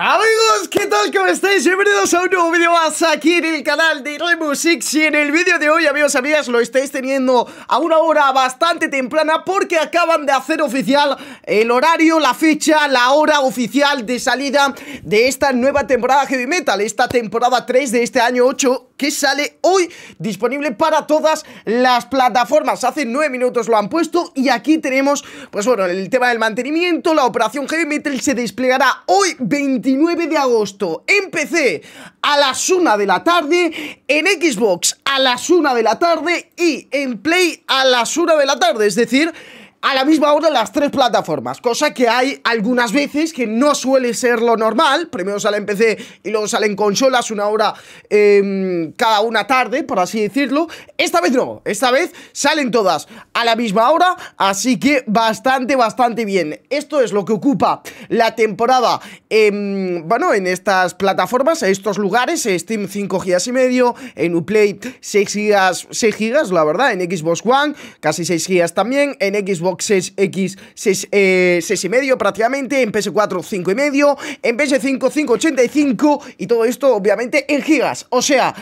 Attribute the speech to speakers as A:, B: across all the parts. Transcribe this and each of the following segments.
A: Amigos, ¿qué tal? ¿Cómo estáis? Bienvenidos a un nuevo vídeo más aquí en el canal de Music Si en el vídeo de hoy, amigos y amigas, lo estáis teniendo a una hora bastante temprana Porque acaban de hacer oficial el horario, la fecha, la hora oficial de salida de esta nueva temporada Heavy Metal Esta temporada 3 de este año 8 que sale hoy disponible para todas las plataformas. Hace 9 minutos lo han puesto y aquí tenemos, pues bueno, el tema del mantenimiento, la operación Heavy Metal se desplegará hoy 29 de agosto en PC a las 1 de la tarde, en Xbox a las 1 de la tarde y en Play a las 1 de la tarde, es decir a la misma hora las tres plataformas, cosa que hay algunas veces que no suele ser lo normal. Primero salen PC y luego salen consolas una hora em, cada una tarde, por así decirlo. Esta vez no, esta vez salen todas a la misma hora, así que bastante, bastante bien. Esto es lo que ocupa la temporada, en bueno, en estas plataformas, en estos lugares, Steam 5 GB, y medio, en Uplay 6 gigas, 6 gigas, la verdad, en Xbox One casi 6 gigas también, en Xbox 6 X 6, 6 eh, y medio prácticamente, en PS4 5 y medio, en PS5 585 y todo esto obviamente en gigas, o sea,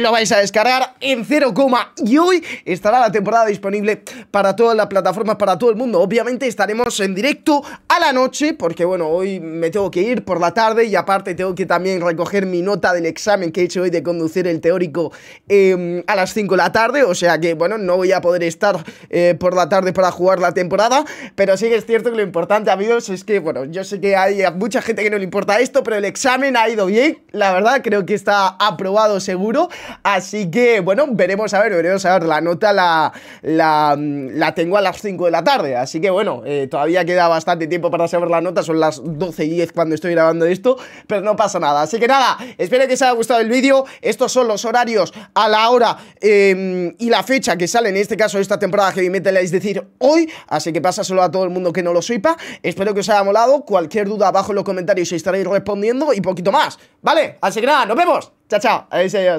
A: lo vais a descargar en 0, y hoy estará la temporada disponible para todas las plataformas, para todo el mundo. Obviamente estaremos en directo noche, porque bueno, hoy me tengo que ir por la tarde y aparte tengo que también recoger mi nota del examen que he hecho hoy de conducir el teórico em, a las 5 de la tarde, o sea que bueno, no voy a poder estar eh, por la tarde para jugar la temporada, pero sí que es cierto que lo importante, amigos, es que bueno, yo sé que hay mucha gente que no le importa esto, pero el examen ha ido bien, la verdad, creo que está aprobado seguro, así que bueno, veremos a ver, veremos a ver, la nota la, la, tengo a las 5 de la tarde, así que bueno, eh, todavía queda bastante tiempo para para saber la nota, son las 12 y 10 cuando estoy grabando esto, pero no pasa nada. Así que nada, espero que os haya gustado el vídeo, estos son los horarios a la hora em, y la fecha que sale, en este caso de esta temporada Heavy Metal, es decir, hoy, así que pasa solo a todo el mundo que no lo sepa, espero que os haya molado, cualquier duda abajo en los comentarios y estaréis respondiendo y poquito más, ¿vale? Así que nada, nos vemos, chao, chao, adiós, adiós.